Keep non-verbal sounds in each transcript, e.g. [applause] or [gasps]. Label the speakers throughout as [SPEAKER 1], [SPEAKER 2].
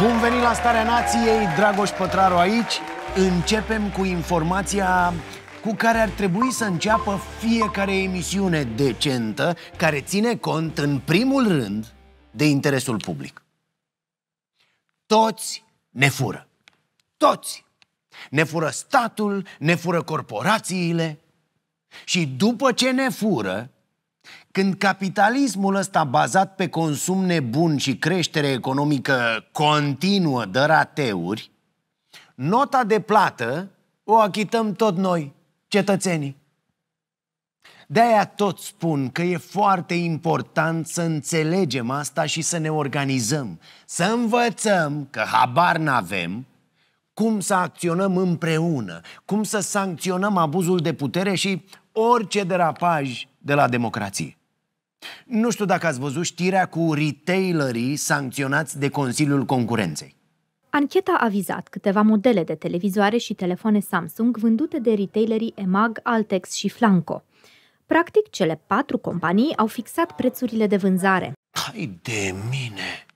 [SPEAKER 1] Bun venit la Starea Nației, Dragoș Pătraru aici. Începem cu informația cu care ar trebui să înceapă fiecare emisiune decentă care ține cont, în primul rând, de interesul public. Toți ne fură. Toți. Ne fură statul, ne fură corporațiile. Și după ce ne fură, când capitalismul ăsta bazat pe consum nebun și creștere economică continuă dă rateuri, nota de plată o achităm tot noi, cetățenii. De-aia tot spun că e foarte important să înțelegem asta și să ne organizăm, să învățăm că habar n-avem cum să acționăm împreună, cum să sancționăm abuzul de putere și orice derapaj de la democrație. Nu știu dacă ați văzut știrea cu retailerii sancționați de Consiliul Concurenței.
[SPEAKER 2] Ancheta a vizat câteva modele de televizoare și telefoane Samsung vândute de retailerii EMAG, Altex și Flanco. Practic, cele patru companii au fixat prețurile de vânzare.
[SPEAKER 1] Hai de mine!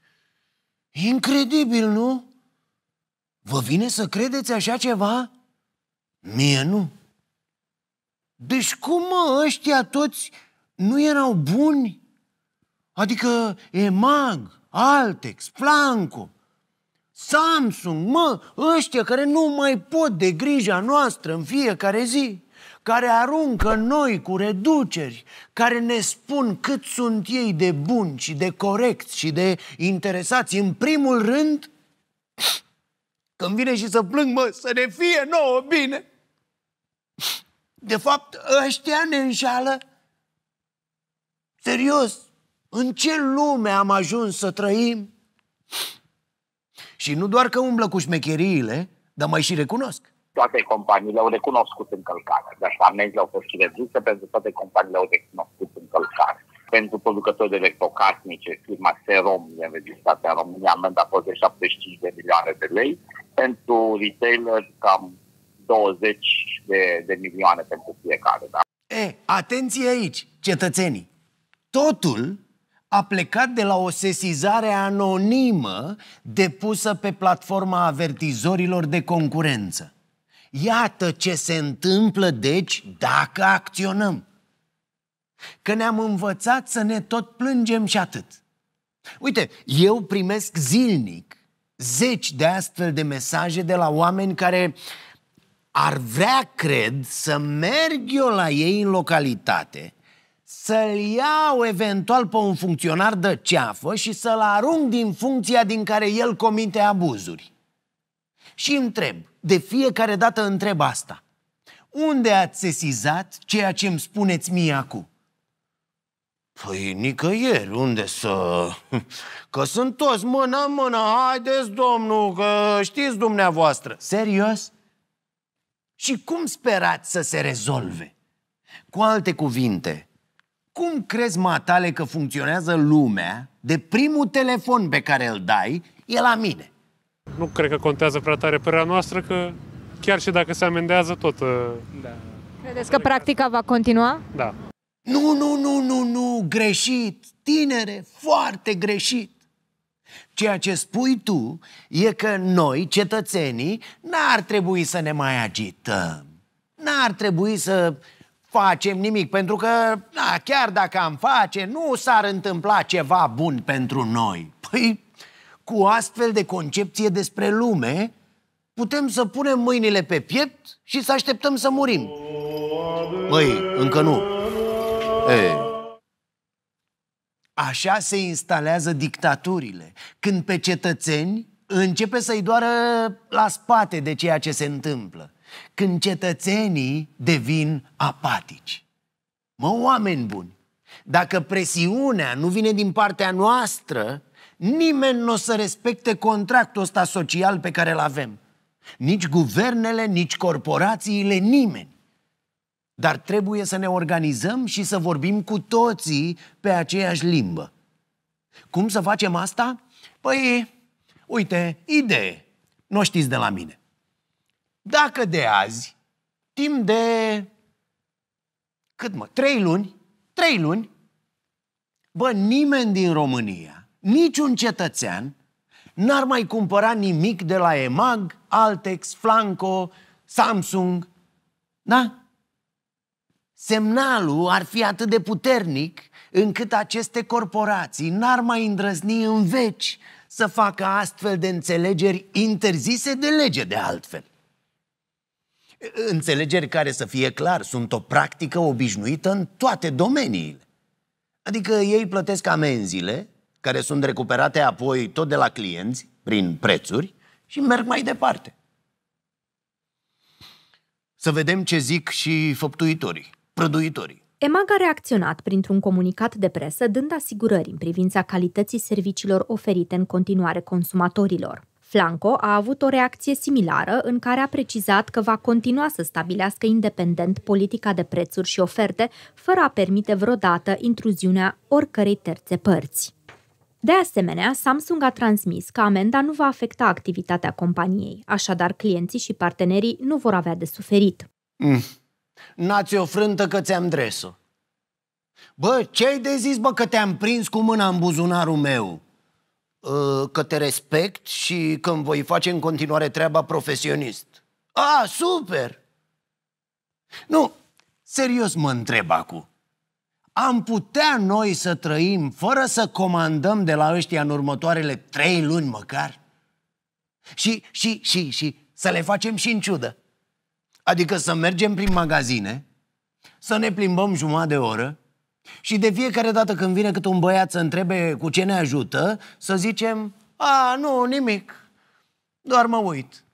[SPEAKER 1] Incredibil, nu? Vă vine să credeți așa ceva? Mie nu. Deci cum mă, ăștia toți nu erau buni? Adică EMAG, Altex, Flanco, Samsung, mă, ăștia care nu mai pot de grija noastră în fiecare zi, care aruncă noi cu reduceri, care ne spun cât sunt ei de buni și de corecți și de interesați, în primul rând, când vine și să plâng, mă, să ne fie nouă bine. De fapt, ăștia ne înșală Serios, în ce lume am ajuns să trăim? Și nu doar că umblă cu șmecheriile, dar mai și recunosc.
[SPEAKER 3] Toate companiile au recunoscut De Deci amenzile au fost și reduse pentru toate companiile au recunoscut încălcare. Pentru producători de electrocasnice, firma Serom e înregistrată în România, amenda a fost de 75 de milioane de lei. Pentru retailer, cam 20 de, de milioane pentru fiecare. Da?
[SPEAKER 1] E, atenție aici, cetățenii! Totul a plecat de la o sesizare anonimă depusă pe platforma avertizorilor de concurență. Iată ce se întâmplă, deci, dacă acționăm. Că ne-am învățat să ne tot plângem și atât. Uite, eu primesc zilnic zeci de astfel de mesaje de la oameni care ar vrea, cred, să merg eu la ei în localitate să-l iau eventual pe un funcționar de ceafă și să-l arunc din funcția din care el comite abuzuri. Și întreb, de fiecare dată întreb asta. Unde ați sesizat ceea ce îmi spuneți mie acum? Păi nicăieri, unde să... Că sunt toți mână-mână, haideți domnul, că știți dumneavoastră. Serios? Și cum sperați să se rezolve? Cu alte cuvinte, cum crezi, matale, că funcționează lumea de primul telefon pe care îl dai e la mine? Nu cred că contează prea tare părerea noastră, că chiar și dacă se amendează, tot... Uh, da. Credeți că practica va continua? Da. Nu, nu, nu, nu, nu, greșit, tinere, foarte greșit. Ceea ce spui tu e că noi, cetățenii, n-ar trebui să ne mai agităm. N-ar trebui să facem nimic, pentru că na, da, chiar dacă am face, nu s-ar întâmpla ceva bun pentru noi. Păi, cu astfel de concepție despre lume, putem să punem mâinile pe piept și să așteptăm să murim. Păi, încă nu. E. Așa se instalează dictaturile, când pe cetățeni începe să-i doară la spate de ceea ce se întâmplă când cetățenii devin apatici. Mă, oameni buni, dacă presiunea nu vine din partea noastră, nimeni nu o să respecte contractul ăsta social pe care îl avem. Nici guvernele, nici corporațiile, nimeni. Dar trebuie să ne organizăm și să vorbim cu toții pe aceeași limbă. Cum să facem asta? Păi, uite, idee. Nu știți de la mine. Dacă de azi, timp de cât mă, trei luni, trei luni, bă, nimeni din România, niciun cetățean, n-ar mai cumpăra nimic de la EMAG, Altex, Flanco, Samsung, da? Semnalul ar fi atât de puternic încât aceste corporații n-ar mai îndrăzni în veci să facă astfel de înțelegeri interzise de lege de altfel. Înțelegeri care să fie clar, sunt o practică obișnuită în toate domeniile. Adică ei plătesc amenziile, care sunt recuperate apoi tot de la clienți, prin prețuri, și merg mai departe. Să vedem ce zic și făptuitorii, prăduitorii.
[SPEAKER 2] EMAG a reacționat printr-un comunicat de presă dând asigurări în privința calității serviciilor oferite în continuare consumatorilor. Flanco a avut o reacție similară în care a precizat că va continua să stabilească independent politica de prețuri și oferte, fără a permite vreodată intruziunea oricărei terțe părți. De asemenea, Samsung a transmis că amenda nu va afecta activitatea companiei, așadar clienții și partenerii nu vor avea de suferit.
[SPEAKER 1] Mm. N-ați o frântă că ți-am dresul. Bă, ce-ai de zis, bă, că te-am prins cu mâna în buzunarul meu? Uh, că te respect și că îmi voi face în continuare treaba profesionist. A, super! Nu, serios mă întreb acum. Am putea noi să trăim fără să comandăm de la ăștia în următoarele trei luni măcar? Și, și, și, și să le facem și în ciudă. Adică să mergem prin magazine, să ne plimbăm jumătate de oră, și de fiecare dată când vine câte un băiat să întrebe cu ce ne ajută, să zicem, a, nu, nimic, doar mă uit.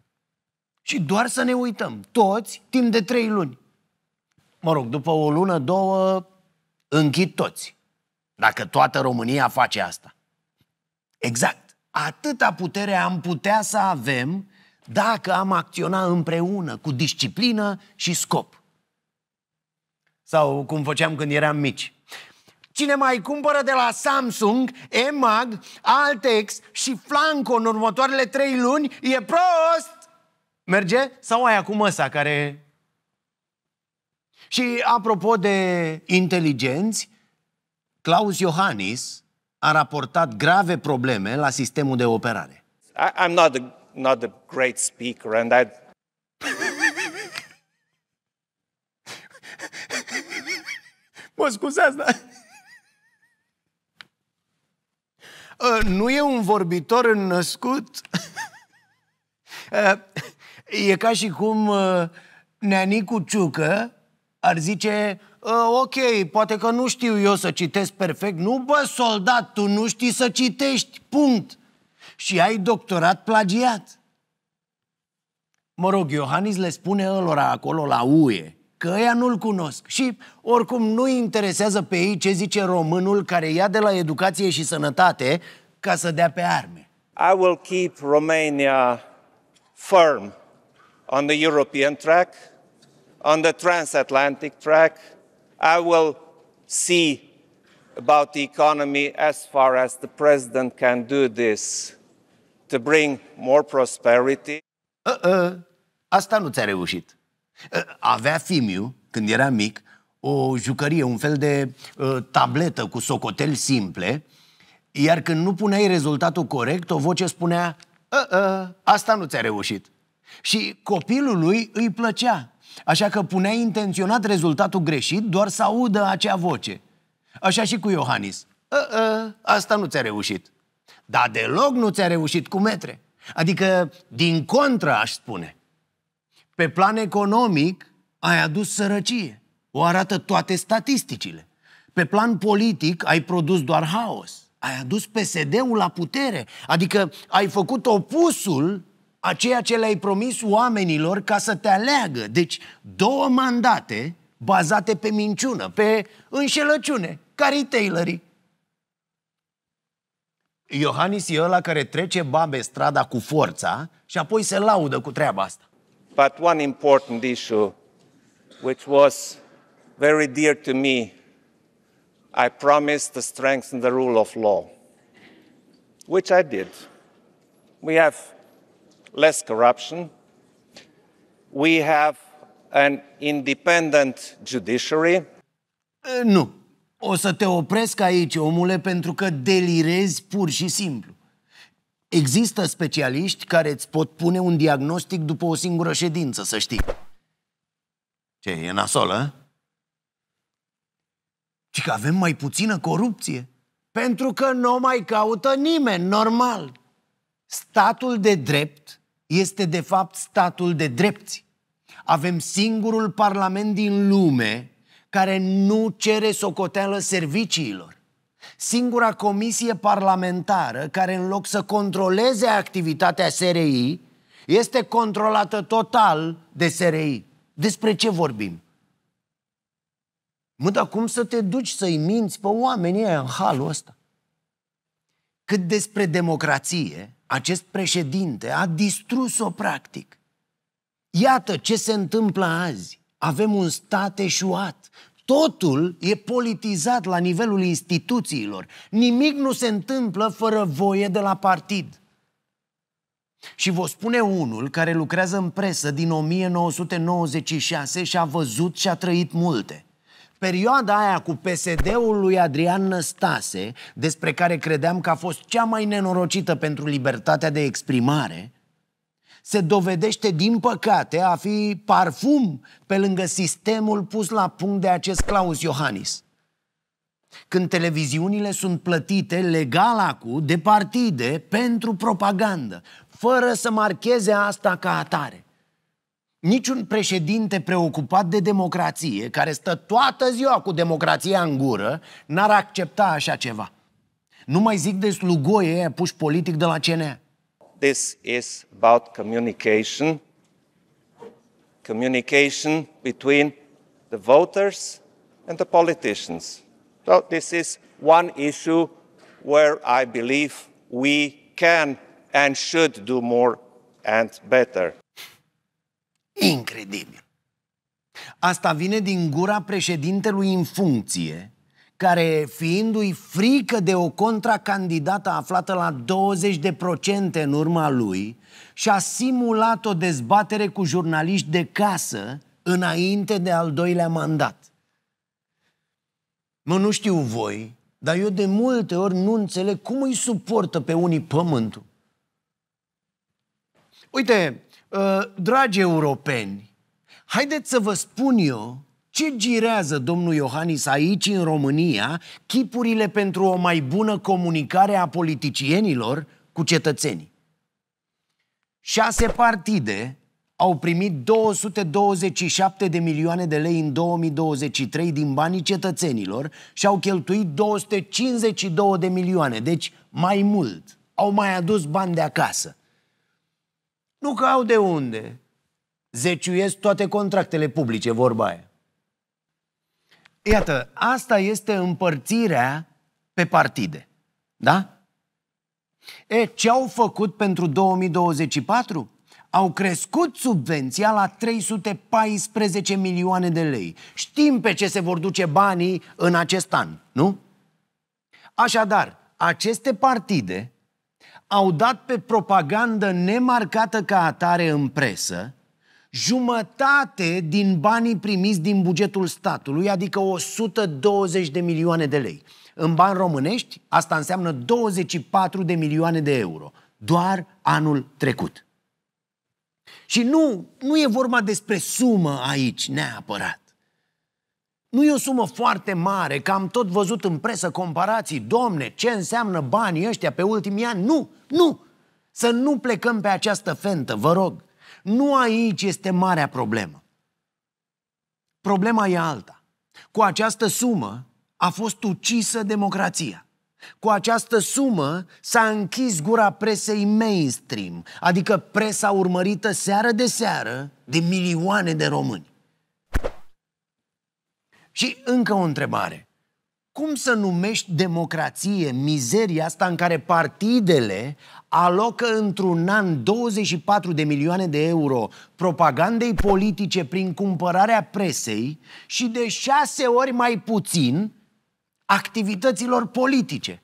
[SPEAKER 1] Și doar să ne uităm, toți, timp de trei luni. Mă rog, după o lună, două, închid toți. Dacă toată România face asta. Exact. Atâta putere am putea să avem dacă am acționa împreună, cu disciplină și scop. Sau cum făceam când eram mici. Cine mai cumpără de la Samsung, EMAG, Altex și Flanco în următoarele trei luni e prost! Merge? Sau ai acum ăsta care... Și apropo de inteligenți, Claus Iohannis a raportat grave probleme la sistemul de operare.
[SPEAKER 3] I, I'm not a, not a great speaker and I...
[SPEAKER 1] mă scuzați, dar Ă, nu e un vorbitor înnăscut? Ă, e ca și cum ă, Neanicu Ciucă ar zice Ok, poate că nu știu eu să citesc perfect Nu bă, soldat, tu nu știi să citești, punct Și ai doctorat plagiat Mă rog, Iohannis le spune ălora acolo la UE că ăia nu-l cunosc. Și oricum nu interesează pe ei ce zice românul care ia de la educație și sănătate ca să dea pe arme.
[SPEAKER 3] I will keep Romania firm on the European track, on the transatlantic track. I will see about the economy as far as the president can do
[SPEAKER 1] this to bring more prosperity. Uh-uh. Asta nu ți-a reușit. Ă, avea Fimiu, când era mic, o jucărie, un fel de uh, tabletă cu socotel simple, iar când nu puneai rezultatul corect, o voce spunea ă, asta nu ți-a reușit. Și copilului îi plăcea, așa că punea intenționat rezultatul greșit doar să audă acea voce. Așa și cu Iohannis. Asta nu ți-a reușit. Dar deloc nu ți-a reușit cu metre. Adică, din contră, aș spune. Pe plan economic, ai adus sărăcie. O arată toate statisticile. Pe plan politic, ai produs doar haos. Ai adus PSD-ul la putere. Adică ai făcut opusul a ceea ce le-ai promis oamenilor ca să te aleagă. Deci, două mandate bazate pe minciună, pe înșelăciune, ca retailerii. Iohannis e ăla care trece babe strada cu forța și apoi se laudă cu treaba asta. but
[SPEAKER 3] one important issue which was very dear to me. I promised to strengthen the rule of law, which I did. We have less corruption. We have an independent judiciary.
[SPEAKER 1] Uh, nu. O să te opresc aici, omule, pentru că delirezi pur și simplu. Există specialiști care îți pot pune un diagnostic după o singură ședință, să știi. Ce, e nasolă? Și că avem mai puțină corupție. Pentru că nu mai caută nimeni, normal. Statul de drept este de fapt statul de drepți. Avem singurul parlament din lume care nu cere socoteală serviciilor singura comisie parlamentară care în loc să controleze activitatea SRI, este controlată total de SRI. Despre ce vorbim? Mă, dar cum să te duci să-i minți pe oamenii ăia în halul ăsta? Cât despre democrație, acest președinte a distrus-o practic. Iată ce se întâmplă azi. Avem un stat eșuat, Totul e politizat la nivelul instituțiilor. Nimic nu se întâmplă fără voie de la partid. Și vă spune unul care lucrează în presă din 1996 și a văzut și a trăit multe. Perioada aia cu PSD-ul lui Adrian Năstase, despre care credeam că a fost cea mai nenorocită pentru libertatea de exprimare, se dovedește, din păcate, a fi parfum pe lângă sistemul pus la punct de acest Claus Iohannis. Când televiziunile sunt plătite legal acum de partide pentru propagandă, fără să marcheze asta ca atare. Niciun președinte preocupat de democrație, care stă toată ziua cu democrația în gură, n-ar accepta așa ceva. Nu mai zic de slugoie puși politic de la CNA.
[SPEAKER 3] this is about communication. Communication between the voters and the politicians. So this is one issue where I believe we can and should do more and better.
[SPEAKER 1] Incredible. Asta vine din gura președintelui în funcție, care, fiindu-i frică de o contracandidată aflată la 20% în urma lui, și-a simulat o dezbatere cu jurnaliști de casă înainte de al doilea mandat. Mă, nu știu voi, dar eu de multe ori nu înțeleg cum îi suportă pe unii pământul. Uite, uh, dragi europeni, haideți să vă spun eu ce girează domnul Iohannis aici, în România, chipurile pentru o mai bună comunicare a politicienilor cu cetățenii? Șase partide au primit 227 de milioane de lei în 2023 din banii cetățenilor și au cheltuit 252 de milioane, deci mai mult. Au mai adus bani de acasă. Nu că au de unde. Zeciuiesc toate contractele publice, vorba aia. Iată, asta este împărțirea pe partide. Da? E, ce au făcut pentru 2024? Au crescut subvenția la 314 milioane de lei. Știm pe ce se vor duce banii în acest an, nu? Așadar, aceste partide au dat pe propagandă nemarcată ca atare în presă, jumătate din banii primiți din bugetul statului, adică 120 de milioane de lei. În bani românești, asta înseamnă 24 de milioane de euro, doar anul trecut. Și nu, nu e vorba despre sumă aici, neapărat. Nu e o sumă foarte mare, că am tot văzut în presă comparații, domne, ce înseamnă banii ăștia pe ultimii ani? Nu, nu! Să nu plecăm pe această fentă, vă rog. Nu aici este marea problemă. Problema e alta. Cu această sumă a fost ucisă democrația. Cu această sumă s-a închis gura presei mainstream, adică presa urmărită seară de seară de milioane de români. Și încă o întrebare. Cum să numești democrație mizeria asta în care partidele alocă într-un an 24 de milioane de euro propagandei politice prin cumpărarea presei și de șase ori mai puțin activităților politice.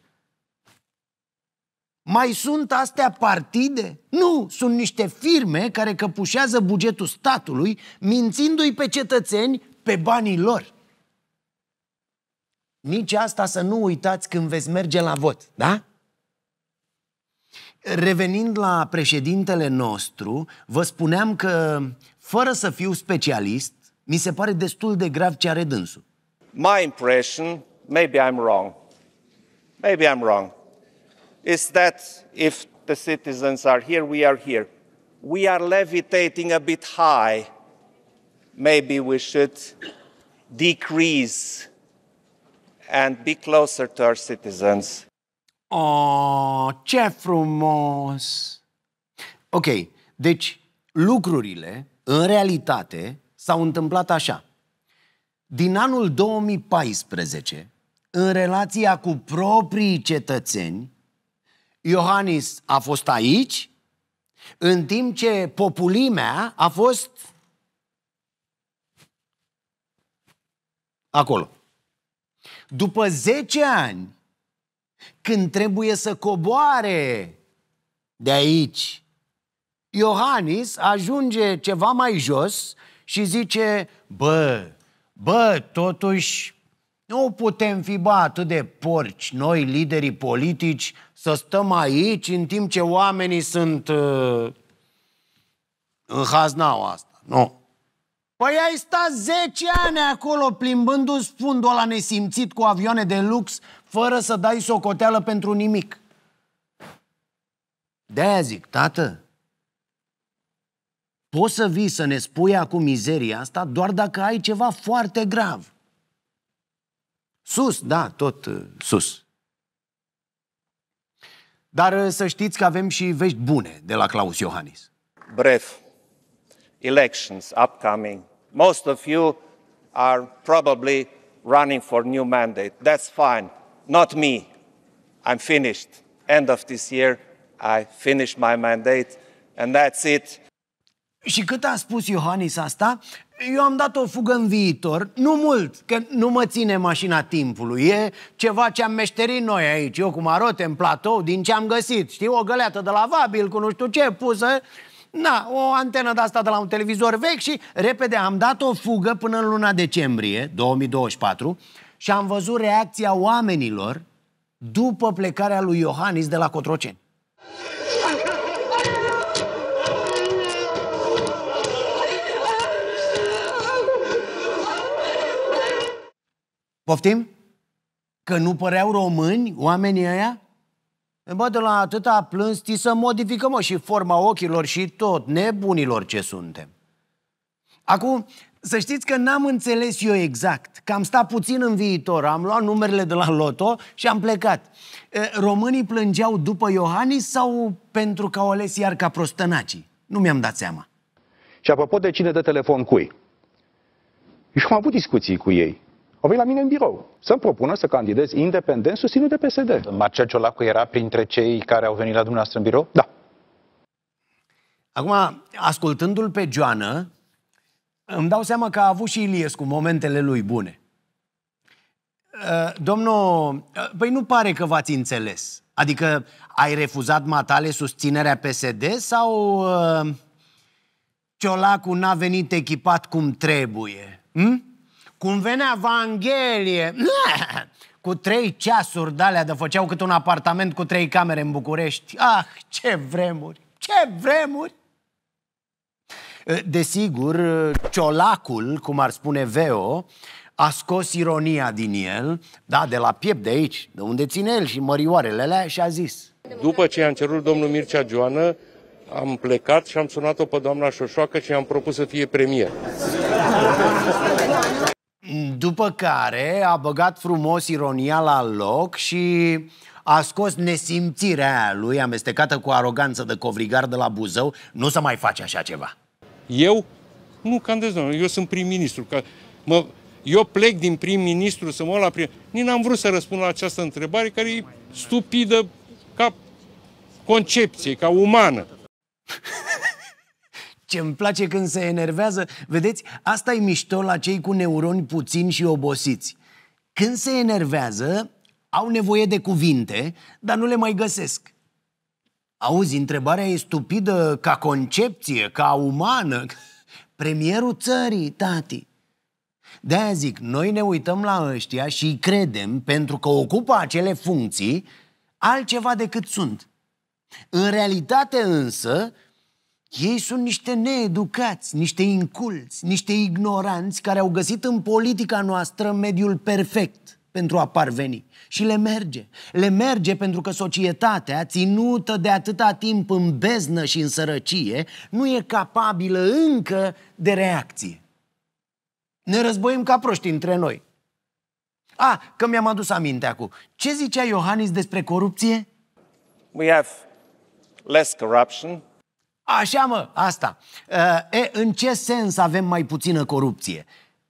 [SPEAKER 1] Mai sunt astea partide? Nu, sunt niște firme care căpușează bugetul statului, mințindu-i pe cetățeni pe banii lor. Nici asta să nu uitați când veți merge la vot, da? Revenind la președintele nostru, vă spuneam că, fără să fiu specialist, mi se pare destul de grav ce are dânsul.
[SPEAKER 3] My impression, maybe I'm wrong, maybe I'm wrong, is that if the citizens are here, we are here. We are levitating a bit high. Maybe we should decrease and be closer to our citizens.
[SPEAKER 1] Oh, ce frumos! Ok, deci lucrurile, în realitate, s-au întâmplat așa. Din anul 2014, în relația cu proprii cetățeni, Iohannis a fost aici, în timp ce populimea a fost acolo. După 10 ani când trebuie să coboare de aici. Iohannis ajunge ceva mai jos și zice, bă, bă, totuși nu putem fi bă atât de porci noi, liderii politici, să stăm aici în timp ce oamenii sunt uh, în haznau asta. Nu. Păi ai stat 10 ani acolo plimbându-ți fundul ăla nesimțit cu avioane de lux fără să dai socoteală pentru nimic. de zic, tată, poți să vii să ne spui acum mizeria asta doar dacă ai ceva foarte grav. Sus, da, tot uh, sus. Dar uh, să știți că avem și vești bune de
[SPEAKER 3] la Claus Iohannis. Bref, elections upcoming. Most of you are probably running for new mandate. That's fine not me. I'm finished. End of this year, I finish my mandate and that's it.
[SPEAKER 1] Și cât a spus Iohannis asta, eu am dat o fugă în viitor, nu mult, că nu mă ține mașina timpului. E ceva ce am meșterit noi aici, eu cu marote în platou, din ce am găsit. Știi, o găleată de la Vabil cu nu știu ce pusă, na, o antenă de asta de la un televizor vechi și repede am dat o fugă până în luna decembrie 2024 și am văzut reacția oamenilor după plecarea lui Iohannis de la Cotroceni. Poftim? Că nu păreau români oamenii ăia? Bă, de la atâta plâns, ți să modificăm și forma ochilor și tot, nebunilor ce suntem. Acum, să știți că n-am înțeles eu exact, că am stat puțin în viitor, am luat numerele de la loto și am plecat. Românii plângeau după Iohannis sau pentru că au ales iar ca prostănacii? Nu mi-am dat seama.
[SPEAKER 3] Și apropo de cine dă telefon cui? Și am avut discuții cu ei. Au venit la mine în birou să-mi propună să candidez independent susținut de PSD. Marcel Ciolacu era printre cei care au venit la dumneavoastră
[SPEAKER 1] în birou? Da. Acum, ascultându-l pe Joană, îmi dau seama că a avut și Iliescu momentele lui bune. Uh, domnul, uh, păi nu pare că v-ați înțeles. Adică ai refuzat Matale susținerea PSD sau uh, Ciolacu n-a venit echipat cum trebuie? Hm? Cum venea Vanghelie [laughs] cu trei ceasuri de alea de făceau cât un apartament cu trei camere în București. Ah, ce vremuri! Ce vremuri! Ă, desigur, ă, ciolacul, cum ar spune Veo, a scos ironia din el, da, de la piept de aici, de unde ține el și mărioarele alea și a zis. După ce am cerut
[SPEAKER 3] domnul Mircea Joană, am plecat și am sunat-o pe doamna Șoșoacă și am propus să fie premier.
[SPEAKER 1] După care a băgat frumos ironia la loc și a scos nesimțirea lui amestecată cu aroganță de covrigar de la Buzău. Nu se mai face așa ceva. Eu
[SPEAKER 3] nu candidez, domnule. Eu sunt prim-ministru. mă, eu plec din prim-ministru să mă la prim Nici n-am vrut să răspund la această întrebare care e stupidă ca
[SPEAKER 1] concepție, ca umană. [laughs] ce îmi place când se enervează, vedeți, asta e mișto la cei cu neuroni puțini și obosiți. Când se enervează, au nevoie de cuvinte, dar nu le mai găsesc. Auzi, întrebarea e stupidă ca concepție, ca umană. [laughs] Premierul țării, tati. de zic, noi ne uităm la ăștia și îi credem pentru că ocupă acele funcții altceva decât sunt. În realitate însă, ei sunt niște needucați, niște inculți, niște ignoranți care au găsit în politica noastră mediul perfect – pentru a parveni. Și le merge. Le merge pentru că societatea, ținută de atâta timp în beznă și în sărăcie, nu e capabilă încă de reacție. Ne războim ca proști între noi. A, că mi-am adus aminte acum. Ce zicea Iohannis despre corupție? We have
[SPEAKER 3] less corruption.
[SPEAKER 1] Așa mă, asta. Uh, e, în ce sens avem mai puțină corupție?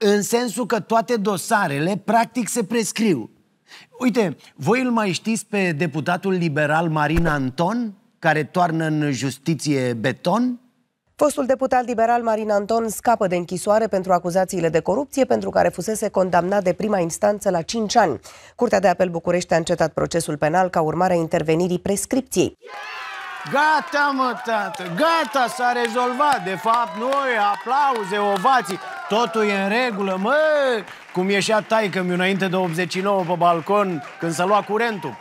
[SPEAKER 1] În sensul că toate dosarele practic se prescriu. Uite, voi îl mai știți pe deputatul liberal Marin Anton, care toarnă în justiție beton? Fostul deputat liberal Marin Anton scapă
[SPEAKER 2] de închisoare pentru acuzațiile de corupție pentru care fusese condamnat de prima instanță la 5 ani. Curtea de apel București a încetat procesul penal ca urmare a intervenirii prescripției. Yeah!
[SPEAKER 1] Gata, mă, tată, gata, s-a rezolvat. De fapt, noi, aplauze, ovații, totul e în regulă, mă. Cum ieșea taică mi înainte de 89 pe balcon când s-a luat curentul.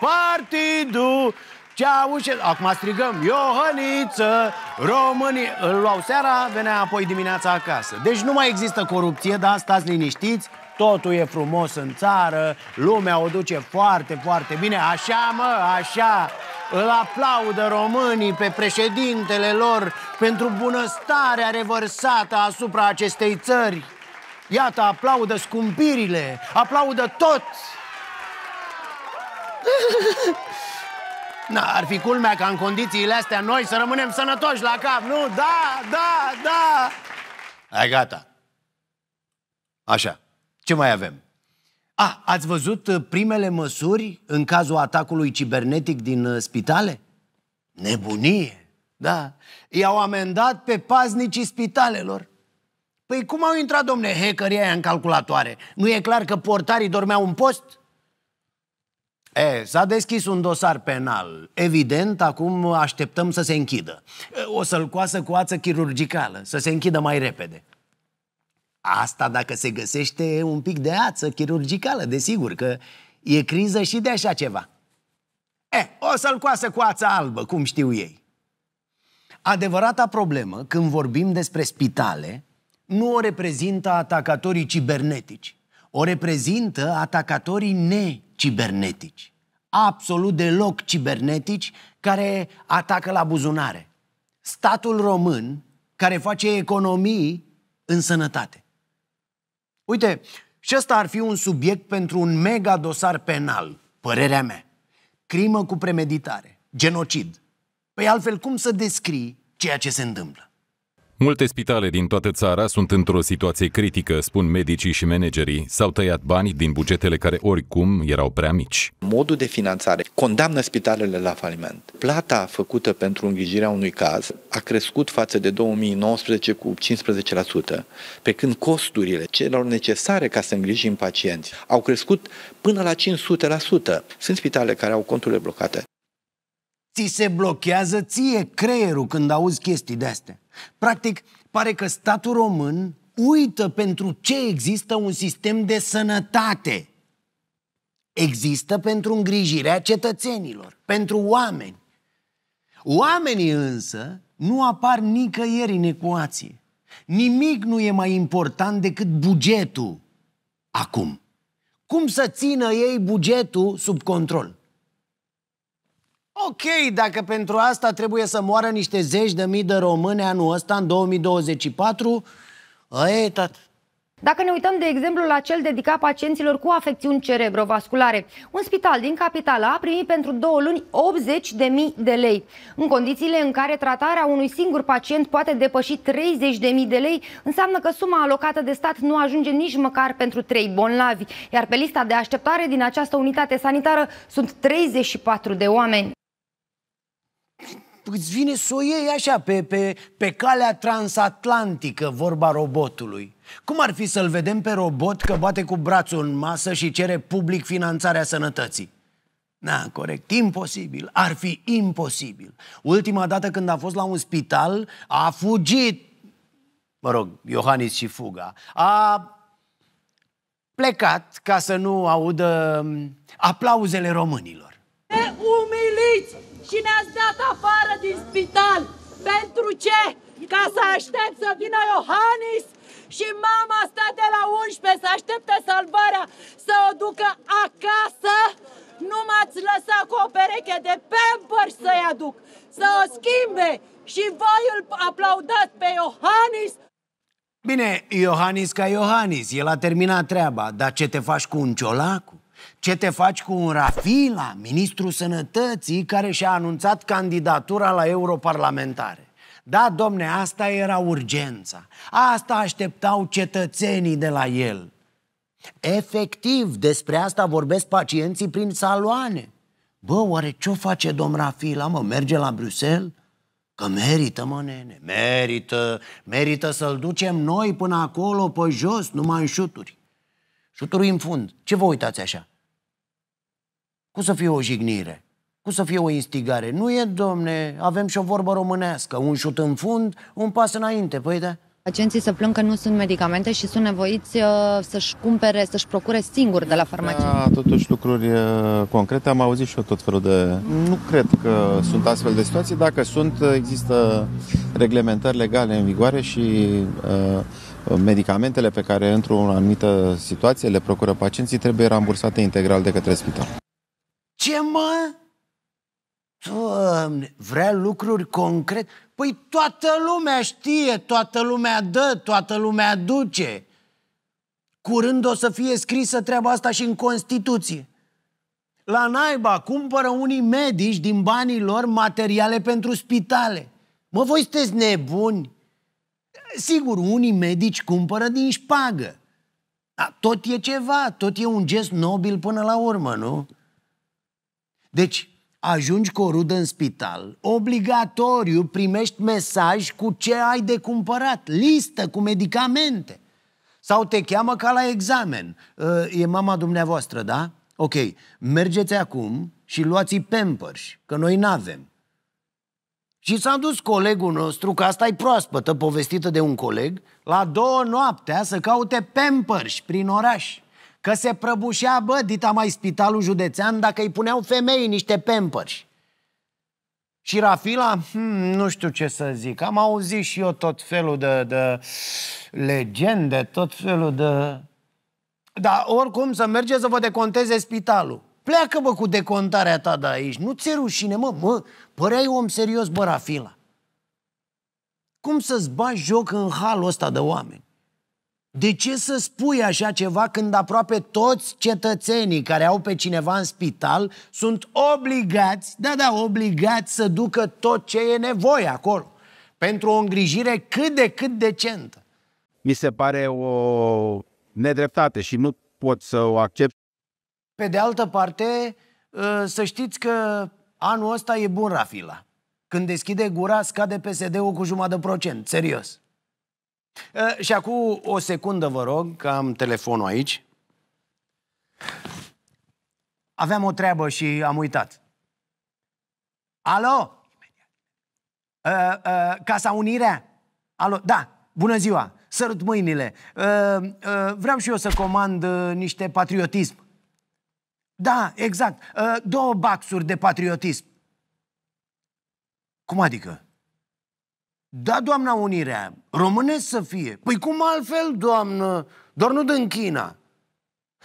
[SPEAKER 1] Ce ușe... Acum strigăm, Iohăniță, românii, Îl luau seara, venea apoi dimineața acasă. Deci nu mai există corupție, dar stați liniștiți, totul e frumos în țară, lumea o duce foarte, foarte bine, așa mă, așa, îl aplaudă românii pe președintele lor pentru bunăstarea revărsată asupra acestei țări. Iată, aplaudă scumpirile, aplaudă tot. [laughs] Na, ar fi culmea ca în condițiile astea noi să rămânem sănătoși la cap, nu? Da, da, da! Hai, gata. Așa. Ce mai avem? A, ați văzut uh, primele măsuri în cazul atacului cibernetic din uh, spitale? Nebunie, da. I-au amendat pe paznicii spitalelor. Păi cum au intrat, domne, hackerii aia în calculatoare? Nu e clar că portarii dormeau în post? E, s-a deschis un dosar penal. Evident, acum așteptăm să se închidă. O să-l coasă cu ață chirurgicală, să se închidă mai repede. Asta dacă se găsește un pic de ață chirurgicală, desigur, că e criză și de așa ceva. E, o să-l coasă cu ața albă, cum știu ei. Adevărata problemă, când vorbim despre spitale, nu o reprezintă atacatorii cibernetici. O reprezintă atacatorii necibernetici. Absolut deloc cibernetici, care atacă la buzunare. Statul român, care face economii în sănătate. Uite, și ăsta ar fi un subiect pentru un mega dosar penal, părerea mea. Crimă cu premeditare, genocid. Păi altfel cum să descrii ceea ce se întâmplă?
[SPEAKER 3] Multe spitale din toată țara sunt într-o situație critică, spun medicii și managerii. S-au tăiat bani din bugetele care oricum erau prea mici. Modul de finanțare condamnă spitalele la faliment. Plata făcută pentru îngrijirea unui caz a crescut față de 2019 cu 15%, pe când costurile celor necesare ca să îngrijim pacienți au crescut până la 500%. Sunt spitale care au conturile blocate.
[SPEAKER 1] Ți se blochează ție creierul când auzi chestii de astea. Practic, pare că statul român uită pentru ce există un sistem de sănătate. Există pentru îngrijirea cetățenilor, pentru oameni. Oamenii însă nu apar nicăieri în ecuație. Nimic nu e mai important decât bugetul acum. Cum să țină ei bugetul sub control? Ok, dacă pentru asta trebuie să moară niște zeci de mii de români anul ăsta, în 2024, aia e, tot. Dacă ne uităm, de exemplu, la cel dedicat pacienților cu afecțiuni cerebrovasculare,
[SPEAKER 2] un spital din capitala a primit pentru două luni 80.000 de lei. În condițiile în care tratarea unui singur pacient poate depăși 30.000 de lei, înseamnă că suma alocată de stat nu ajunge nici măcar pentru trei bolnavi, iar pe lista de așteptare din această unitate sanitară sunt 34 de oameni
[SPEAKER 1] îți vine să o iei așa, pe, pe, pe calea transatlantică, vorba robotului. Cum ar fi să-l vedem pe robot că bate cu brațul în masă și cere public finanțarea sănătății? Na, corect. Imposibil. Ar fi imposibil. Ultima dată când a fost la un spital, a fugit. Mă rog, Iohannis și fuga. A plecat ca să nu audă aplauzele românilor.
[SPEAKER 2] Ne umiliți! Cine ați dat afară din spital? Pentru ce? Ca să aștept să vină Iohannis și mama stă de la 11 să aștepte salvarea să o ducă acasă? Nu m-ați lăsat cu o pereche de pampers să-i aduc, să o schimbe și voi îl aplaudați pe Iohannis
[SPEAKER 1] Bine, Iohannis ca Iohannis, el a terminat treaba, dar ce te faci cu un ciolacu? Ce te faci cu un Rafila, ministrul sănătății, care și-a anunțat candidatura la europarlamentare? Da, domne, asta era urgența. Asta așteptau cetățenii de la el. Efectiv, despre asta vorbesc pacienții prin saloane. Bă, oare ce-o face domn Rafila, mă? Merge la Bruxelles? Că merită, mă, nene, merită, merită să-l ducem noi până acolo, pe jos, numai în șuturi. Șuturi în fund. Ce vă uitați așa? Cum să fie o jignire? Cum să fie o instigare? Nu e, domne, avem și o vorbă românească. Un șut în fund, un pas înainte. Păi da. Pacienții se plâng că nu sunt medicamente și sunt nevoiți uh, să-și cumpere, să-și procure singuri de la farmacie.
[SPEAKER 3] Da, totuși lucruri uh, concrete. Am auzit și eu tot felul de... Nu cred că sunt astfel de situații. Dacă
[SPEAKER 1] sunt, uh, există reglementări legale în vigoare și uh, medicamentele pe care într-o anumită situație le procură pacienții trebuie rambursate integral de către spital. Ce mă? Doamne, vrea lucruri concrete? Păi toată lumea știe, toată lumea dă, toată lumea duce. Curând o să fie scrisă treaba asta și în Constituție. La naiba cumpără unii medici din banii lor materiale pentru spitale. Mă, voi sunteți nebuni? Sigur, unii medici cumpără din șpagă. Dar tot e ceva, tot e un gest nobil până la urmă, nu? Deci, ajungi cu o rudă în spital, obligatoriu primești mesaj cu ce ai de cumpărat, listă cu medicamente. Sau te cheamă ca la examen. Uh, e mama dumneavoastră, da? Ok, mergeți acum și luați pampers, că noi n-avem. Și s-a dus colegul nostru, că asta e proaspătă, povestită de un coleg, la două noaptea să caute pampers prin oraș. Că se prăbușea, bă, dita mai spitalul județean dacă îi puneau femei niște pempări. Și Rafila, hmm, nu știu ce să zic, am auzit și eu tot felul de, de legende, tot felul de... Dar oricum să merge să vă deconteze spitalul. Pleacă, bă, cu decontarea ta de aici. Nu ți rușine, mă, mă, păreai om serios, bă, Rafila. Cum să-ți bagi joc în halul ăsta de oameni? De ce să spui așa ceva când aproape toți cetățenii care au pe cineva în spital sunt obligați, da, da, obligați să ducă tot ce e nevoie acolo pentru o îngrijire cât de cât decentă? Mi se pare o nedreptate și nu pot să o accept. Pe de altă parte, ă, să știți că anul ăsta e bun Rafila. Când deschide gura, scade PSD-ul cu jumătate de procent, serios. Eh, și acum o secundă, vă rog, că am telefonul aici. Aveam o treabă și am uitat. Alo? Uh, uh, Casa Unirea? Alo, da, bună ziua, sărut mâinile. Uh, uh, vreau și eu să comand uh, niște patriotism. Da, exact, uh, două baxuri de patriotism. Cum adică? Da, doamna, unirea românesc să fie. Păi cum altfel, doamnă? Doar nu din China.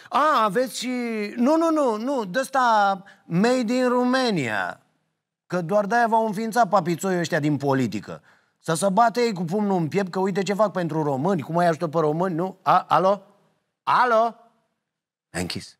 [SPEAKER 1] A, aveți și... Nu, nu, nu, nu, de ăsta made in Romania. Că doar de-aia v-au înființat papițoii ăștia din politică. Să se bate ei cu pumnul în piept că uite ce fac pentru români, cum ai ajută pe români, nu? A, alo? Alo? Închis.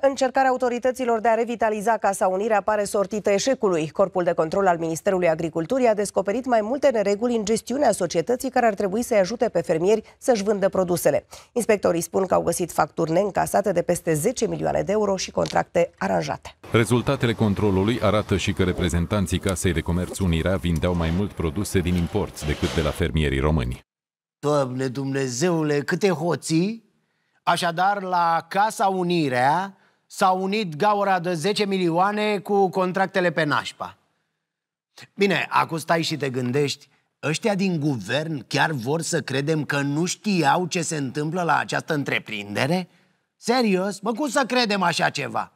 [SPEAKER 1] Încercarea
[SPEAKER 2] autorităților de a revitaliza Casa Unirea pare sortită eșecului. Corpul de control al Ministerului Agriculturii a descoperit mai multe nereguli în gestiunea societății care ar trebui să-i ajute pe fermieri să-și vândă produsele. Inspectorii spun că au găsit facturi neîncasate de peste 10 milioane de euro și contracte
[SPEAKER 1] aranjate.
[SPEAKER 3] Rezultatele controlului arată și că reprezentanții Casei de Comerț Unirea vindeau mai mult produse din import decât de la fermierii români.
[SPEAKER 1] Doamne Dumnezeule, câte hoții! Așadar, la Casa Unirea s-au unit gaura de 10 milioane cu contractele pe nașpa. Bine, acum stai și te gândești, ăștia din guvern chiar vor să credem că nu știau ce se întâmplă la această întreprindere? Serios? Mă, cum să credem așa ceva?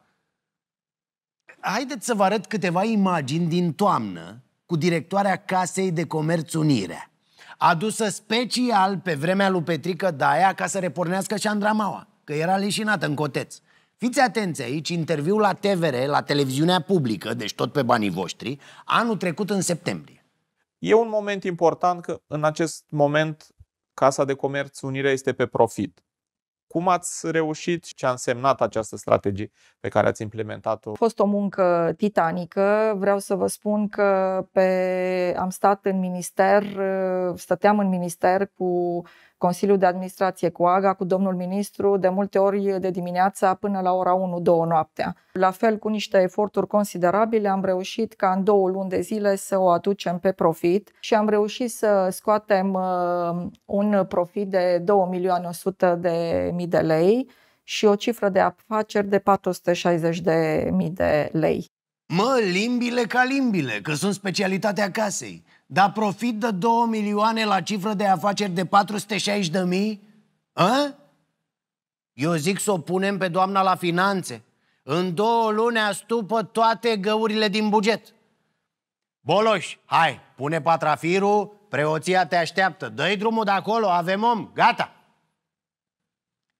[SPEAKER 1] Haideți să vă arăt câteva imagini din toamnă cu directoarea Casei de Comerț Unirea, adusă special pe vremea lui Petrică Daia ca să repornească și Andramaua, că era leșinată în coteți. Fiți atenți aici, interviu la TVR, la televiziunea publică, deci tot pe banii voștri, anul trecut în septembrie.
[SPEAKER 3] E un moment important că în acest moment Casa de Comerț Unirea este pe profit. Cum ați reușit și ce a însemnat această strategie pe care ați implementat-o? A fost
[SPEAKER 2] o muncă titanică. Vreau să vă spun că pe, am stat în minister, stăteam în minister cu Consiliul de Administrație cu AGA, cu domnul ministru, de multe ori de dimineața până la ora 1-2 noaptea. La fel, cu niște eforturi considerabile, am reușit ca în două luni de zile să o aducem pe profit și am reușit să scoatem uh, un profit de 2.100.000 de lei și o cifră de afaceri de 460.000 de lei.
[SPEAKER 1] Mă, limbile ca limbile, că sunt specialitatea casei dar profit de 2 milioane la cifră de afaceri de 460 de mii? A? Eu zic să o punem pe doamna la finanțe. În două luni astupă toate găurile din buget. Boloș, hai, pune patrafirul, preoția te așteaptă. Dă-i drumul de acolo, avem om, gata.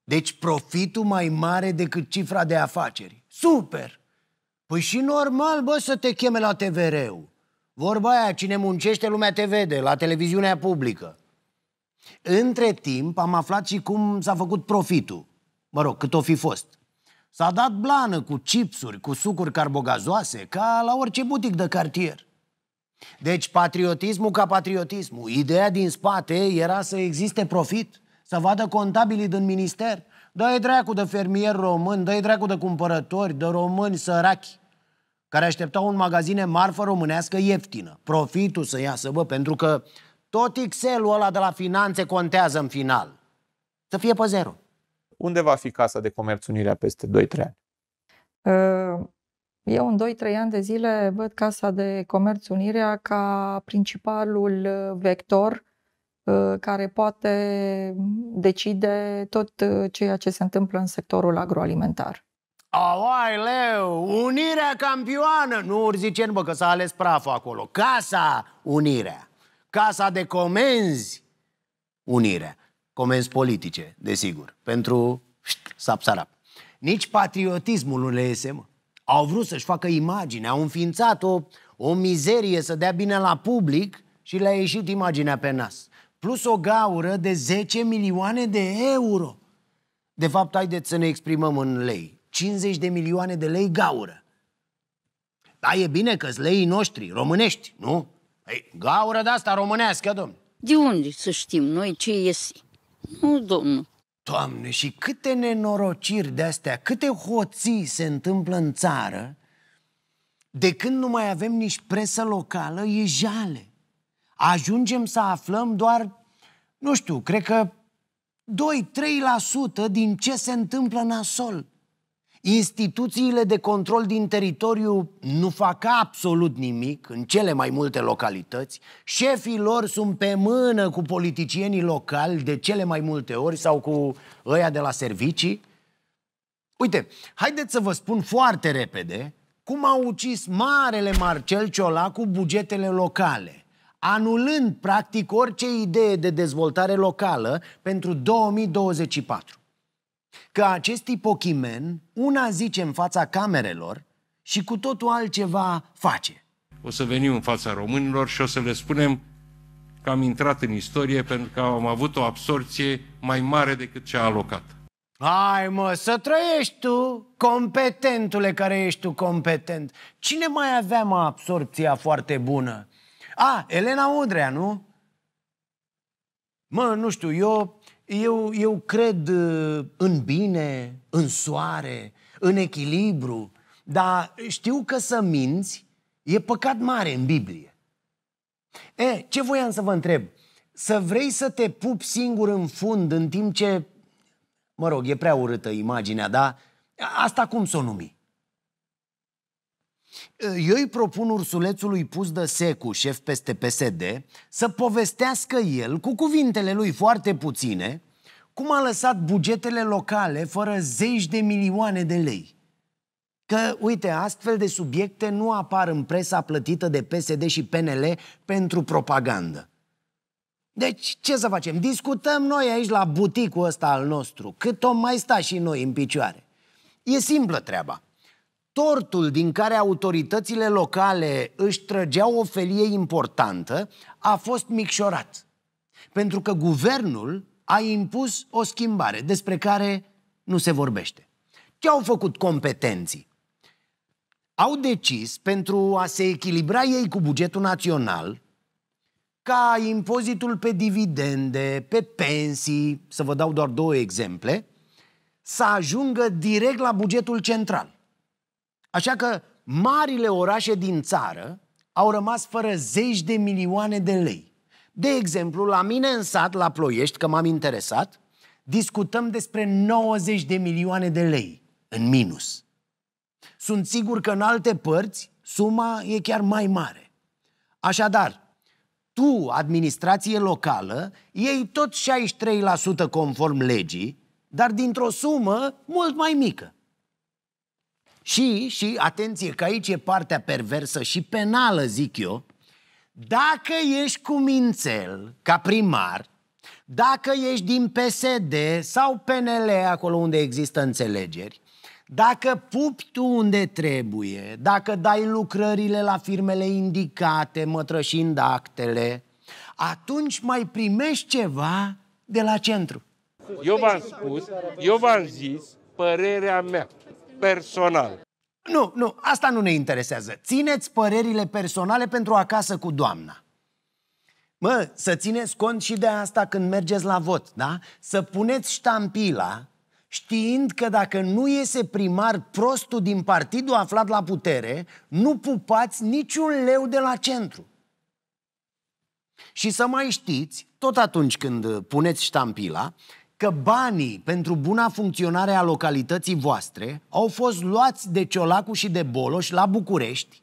[SPEAKER 1] Deci profitul mai mare decât cifra de afaceri. Super! Păi și normal, bă, să te cheme la TVR-ul. Vorba aia, cine muncește, lumea te vede, la televiziunea publică. Între timp am aflat și cum s-a făcut profitul. Mă rog, cât o fi fost. S-a dat blană cu chipsuri, cu sucuri carbogazoase, ca la orice butic de cartier. Deci patriotismul ca patriotismul. Ideea din spate era să existe profit, să vadă contabilii din minister. Dă-i dracu de fermier român, dă-i dracu de cumpărători, de români săraci care așteptau un magazine marfă românească ieftină. Profitul să iasă, bă, pentru că tot Excel-ul ăla de la finanțe contează în final. Să fie pe zero.
[SPEAKER 3] Unde va fi Casa de Comerț Unirea peste 2-3 ani?
[SPEAKER 2] Ă, eu în 2-3 ani de zile văd Casa de Comerț Unirea ca principalul ă, vector ă, care poate decide tot ceea ce se întâmplă în sectorul agroalimentar
[SPEAKER 1] leu, unirea campioană! Nu urziceni, bă, că s-a ales praful acolo. Casa, unirea. Casa de comenzi, unirea. Comenzi politice, desigur, pentru sapsarap. Nici patriotismul nu le iese, mă. Au vrut să-și facă imagine, au înființat o, o mizerie să dea bine la public și le-a ieșit imaginea pe nas. Plus o gaură de 10 milioane de euro. De fapt, haideți să ne exprimăm în lei. 50 de milioane de lei gaură. Da, e bine că leii noștri, românești, nu? Ei, gaură de asta românească, domn. De unde să știm noi ce iese? Nu, domnul. Doamne, și câte nenorociri de-astea, câte hoții se întâmplă în țară, de când nu mai avem nici presă locală, e jale. Ajungem să aflăm doar, nu știu, cred că 2-3% din ce se întâmplă asol. Instituțiile de control din teritoriu nu fac absolut nimic în cele mai multe localități. Șefii lor sunt pe mână cu politicienii locali de cele mai multe ori sau cu ăia de la servicii. Uite, haideți să vă spun foarte repede cum a ucis marele Marcel Ciolacu bugetele locale, anulând practic orice idee de dezvoltare locală pentru 2024 că acest ipochimen una zice în fața camerelor și cu totul altceva face.
[SPEAKER 3] O să venim în fața românilor și o să le spunem că am intrat în istorie pentru că am avut o absorție mai mare decât cea alocată.
[SPEAKER 1] Hai mă, să trăiești tu, competentule care ești tu competent. Cine mai avea mă absorpția foarte bună? A, Elena Udrea, nu? Mă, nu știu, eu eu, eu cred uh, în bine, în soare, în echilibru, dar știu că să minți e păcat mare în Biblie. E, ce voiam să vă întreb? Să vrei să te pup singur în fund în timp ce... Mă rog, e prea urâtă imaginea, dar asta cum să o numi? Eu îi propun ursulețului pus de secu, șef peste PSD, să povestească el, cu cuvintele lui foarte puține, cum a lăsat bugetele locale fără zeci de milioane de lei. Că, uite, astfel de subiecte nu apar în presa plătită de PSD și PNL pentru propagandă. Deci, ce să facem? Discutăm noi aici la buticul ăsta al nostru, cât o mai sta și noi în picioare. E simplă treaba. Tortul din care autoritățile locale își trăgeau o felie importantă a fost micșorat. Pentru că guvernul a impus o schimbare despre care nu se vorbește. Ce au făcut competenții? Au decis, pentru a se echilibra ei cu bugetul național, ca impozitul pe dividende, pe pensii, să vă dau doar două exemple, să ajungă direct la bugetul central. Așa că marile orașe din țară au rămas fără zeci de milioane de lei. De exemplu, la mine în sat, la Ploiești, că m-am interesat, discutăm despre 90 de milioane de lei în minus. Sunt sigur că în alte părți suma e chiar mai mare. Așadar, tu, administrație locală, iei tot 63% conform legii, dar dintr-o sumă mult mai mică. Și, și, atenție, că aici e partea perversă și penală, zic eu, dacă ești cu mințel ca primar, dacă ești din PSD sau PNL, acolo unde există înțelegeri, dacă pupi tu unde trebuie, dacă dai lucrările la firmele indicate, mătrășind actele, atunci mai primești ceva de la centru.
[SPEAKER 3] Eu v-am spus, eu v-am zis părerea mea personal.
[SPEAKER 1] Nu, nu, asta nu ne interesează. Țineți părerile personale pentru acasă cu doamna. Mă, să țineți cont și de asta când mergeți la vot, da? Să puneți ștampila știind că dacă nu iese primar prostul din partidul aflat la putere, nu pupați niciun leu de la centru. Și să mai știți, tot atunci când puneți ștampila, că banii pentru buna funcționare a localității voastre au fost luați de Ciolacu și de Boloș la București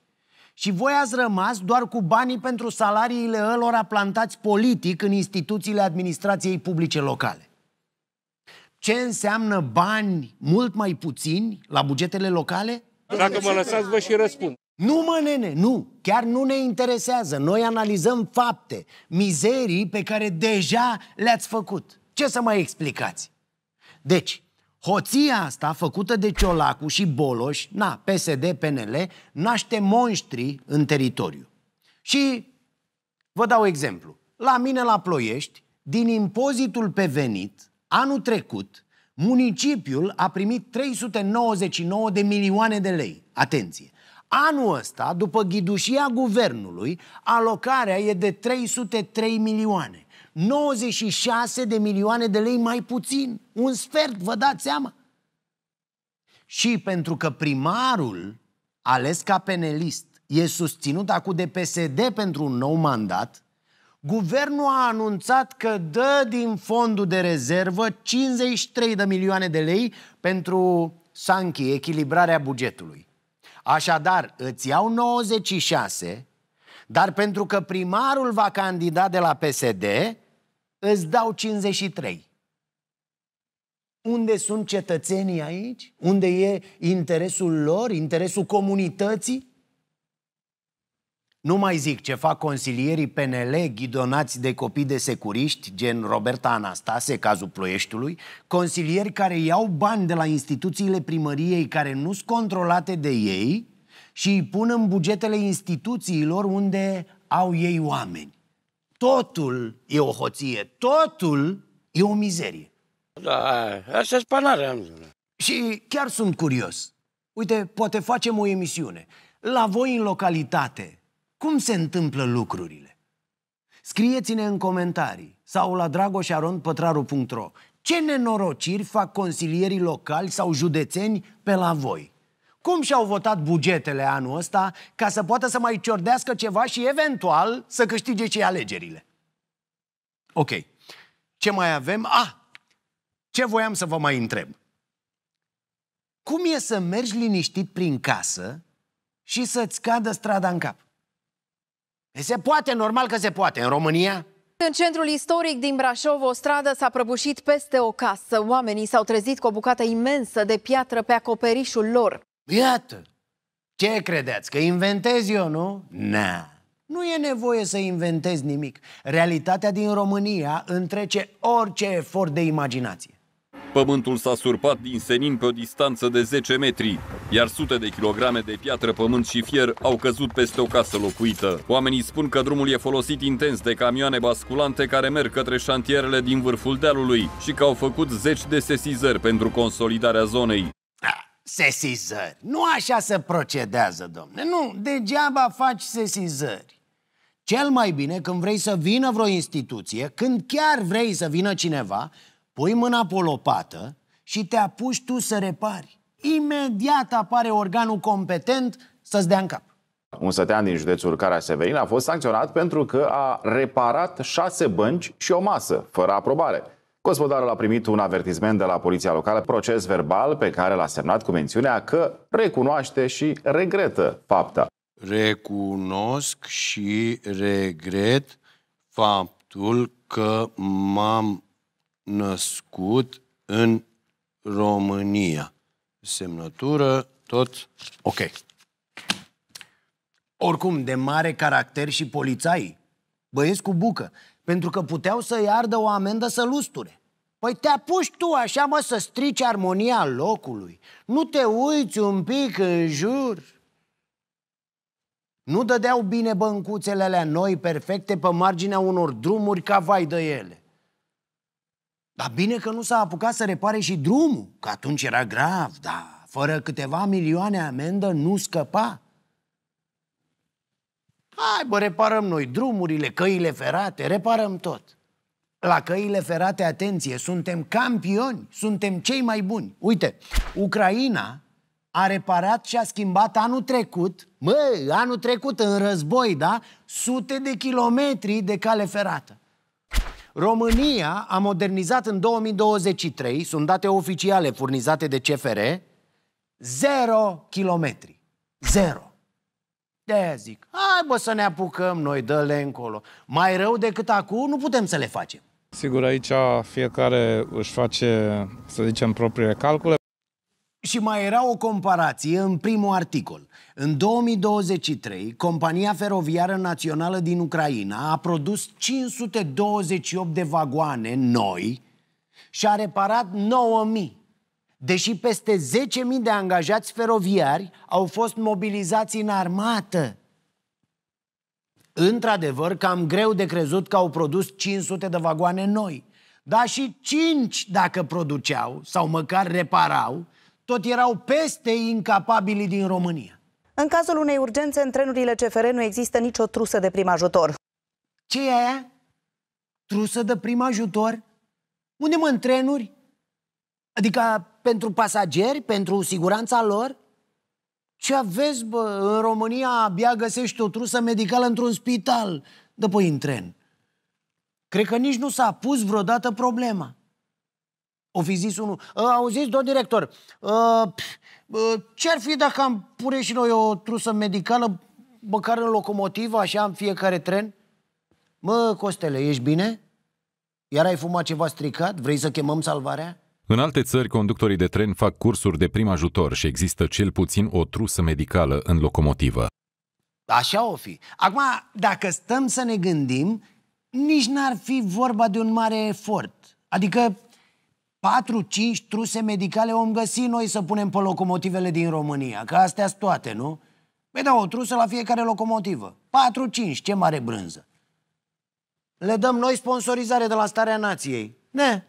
[SPEAKER 1] și voi ați rămas doar cu banii pentru salariile lor plantați politic în instituțiile administrației publice locale. Ce înseamnă bani mult mai puțini la bugetele locale? Dacă mă lăsați, vă și răspund. Nu, mă, nene, nu. Chiar nu ne interesează. Noi analizăm fapte, mizerii pe care deja le-ați făcut. Ce să mai explicați? Deci, hoția asta făcută de Ciolacu și Boloș, na, PSD, PNL, naște monștri în teritoriu. Și vă dau exemplu. La mine, la Ploiești, din impozitul pe venit, anul trecut, municipiul a primit 399 de milioane de lei. Atenție! Anul ăsta, după ghidușia guvernului, alocarea e de 303 milioane. 96 de milioane de lei mai puțin. Un sfert, vă dați seama? Și pentru că primarul, ales ca penelist, e susținut acum de PSD pentru un nou mandat, guvernul a anunțat că dă din fondul de rezervă 53 de milioane de lei pentru Sanchi, echilibrarea bugetului. Așadar, îți iau 96, dar pentru că primarul va candida de la PSD, îți dau 53. Unde sunt cetățenii aici? Unde e interesul lor, interesul comunității? Nu mai zic ce fac consilierii PNL ghidonați de copii de securiști, gen Roberta Anastase, cazul Ploieștiului, consilieri care iau bani de la instituțiile primăriei care nu sunt controlate de ei și îi pun în bugetele instituțiilor unde au ei oameni. Totul e o hoție, totul e o mizerie. Da, asta e spanarea. Și chiar sunt curios. Uite, poate facem o emisiune. La voi în localitate, cum se întâmplă lucrurile? Scrieți-ne în comentarii sau la dragoșarondpătraru.ro ce nenorociri fac consilierii locali sau județeni pe la voi cum și-au votat bugetele anul ăsta ca să poată să mai ciordească ceva și eventual să câștige cei alegerile. Ok. Ce mai avem? Ah! Ce voiam să vă mai întreb? Cum e să mergi liniștit prin casă și să-ți cadă strada în cap? Se poate, normal că se poate. În România,
[SPEAKER 2] în centrul istoric din Brașov, o stradă s-a prăbușit peste o casă. Oamenii s-au trezit cu o bucată imensă de piatră pe acoperișul lor.
[SPEAKER 1] Iată! Ce credeți? Că inventez eu, nu? Na! Nu e nevoie să inventezi nimic. Realitatea din România întrece orice efort de imaginație.
[SPEAKER 3] Pământul s-a surpat din senin pe o distanță de 10 metri, iar sute de kilograme de piatră, pământ și fier au căzut peste o casă locuită. Oamenii spun că drumul e folosit intens de camioane basculante care merg către șantierele din vârful dealului și că au făcut zeci de sesizări pentru consolidarea zonei
[SPEAKER 1] sesizări. Nu așa se procedează, domne. Nu, degeaba faci sesizări. Cel mai bine când vrei să vină vreo instituție, când chiar vrei să vină cineva, pui mâna pe lopată și te apuci tu să repari. Imediat apare organul competent să-ți dea în cap.
[SPEAKER 3] Un sătean din județul Cara-Severin a fost sancționat pentru că a reparat șase bănci și o masă, fără aprobare. Gospodarul a primit un avertisment de la poliția locală, proces verbal pe care l-a semnat cu mențiunea că recunoaște
[SPEAKER 1] și regretă fapta. Recunosc și regret faptul că m-am născut în România. Semnătură, tot ok. Oricum, de mare caracter și polițai. Băieți cu bucă. Pentru că puteau să-i ardă o amendă să lusture. Păi te apuci tu așa, mă, să strici armonia locului. Nu te uiți un pic în jur. Nu dădeau bine băncuțele alea noi, perfecte, pe marginea unor drumuri ca vai de ele. Dar bine că nu s-a apucat să repare și drumul, că atunci era grav, da. Fără câteva milioane amendă nu scăpa. Hai, bă, reparăm noi drumurile, căile ferate, reparăm tot. La căile ferate, atenție, suntem campioni, suntem cei mai buni. Uite, Ucraina a reparat și a schimbat anul trecut, mă, anul trecut în război, da, sute de kilometri de cale ferată. România a modernizat în 2023, sunt date oficiale furnizate de CFR, 0 kilometri. Zero de zic, hai bă să ne apucăm noi, dă-le încolo. Mai rău decât acum nu putem să le facem. Sigur, aici fiecare își face, să zicem, propriile calcule. Și mai era o comparație în primul articol. În 2023, Compania Feroviară Națională din Ucraina a produs 528 de vagoane noi și a reparat 9000 deși peste 10.000 de angajați feroviari au fost mobilizați în armată. Într-adevăr, cam greu de crezut că au produs 500 de vagoane noi. Dar și 5 dacă produceau sau măcar reparau, tot erau peste incapabili din România. În cazul unei urgențe, în trenurile CFR nu există nicio trusă de prim ajutor. Ce e aia? Trusă de prim ajutor? Unde mă, în trenuri? Adică pentru pasageri, pentru siguranța lor? Ce aveți, bă? În România abia găsești o trusă medicală într-un spital, după în tren. Cred că nici nu s-a pus vreodată problema. O fi zis unul, ă, auziți, domn director, ă, ce-ar fi dacă am pune și noi o trusă medicală, măcar în locomotivă, așa, în fiecare tren? Mă, Costele, ești bine? Iar ai fumat ceva stricat? Vrei să chemăm salvarea?
[SPEAKER 3] În alte țări, conductorii de tren fac cursuri de prim ajutor și există cel puțin o trusă medicală în locomotivă.
[SPEAKER 1] Așa o fi. Acum, dacă stăm să ne gândim, nici n-ar fi vorba de un mare efort. Adică 4-5 truse medicale om găsi noi să punem pe locomotivele din România, că astea sunt toate, nu? Păi da, o trusă la fiecare locomotivă. 4-5, ce mare brânză. Le dăm noi sponsorizare de la Starea Nației. Ne,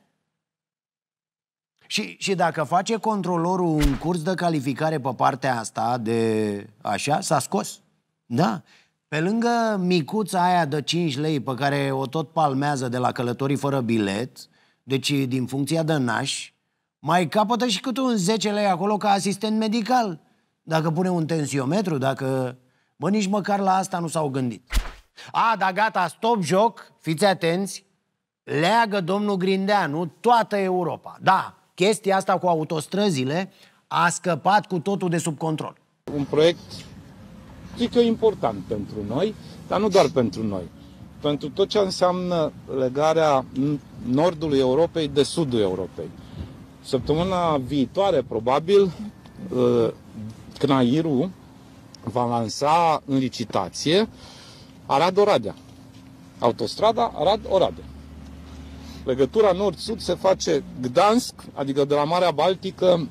[SPEAKER 1] și, și dacă face controlorul un curs de calificare pe partea asta de așa, s-a scos. Da. Pe lângă micuța aia de 5 lei pe care o tot palmează de la călătorii fără bilet, deci din funcția de naș, mai capătă și câte un 10 lei acolo ca asistent medical. Dacă pune un tensiometru, dacă... Bă, nici măcar la asta nu s-au gândit. A, da gata, stop joc, fiți atenți, leagă domnul Grindeanu toată Europa. Da, chestia asta cu autostrăzile a scăpat cu totul de sub control. Un proiect, zic că important pentru noi, dar nu doar pentru noi.
[SPEAKER 3] Pentru tot ce înseamnă legarea nordului Europei de sudul Europei. Săptămâna viitoare, probabil, ă, CNAIRU va lansa în licitație Arad-Oradea. Autostrada Arad-Oradea. Legătura nord-sud se face Gdansk,
[SPEAKER 1] adică de la Marea Baltică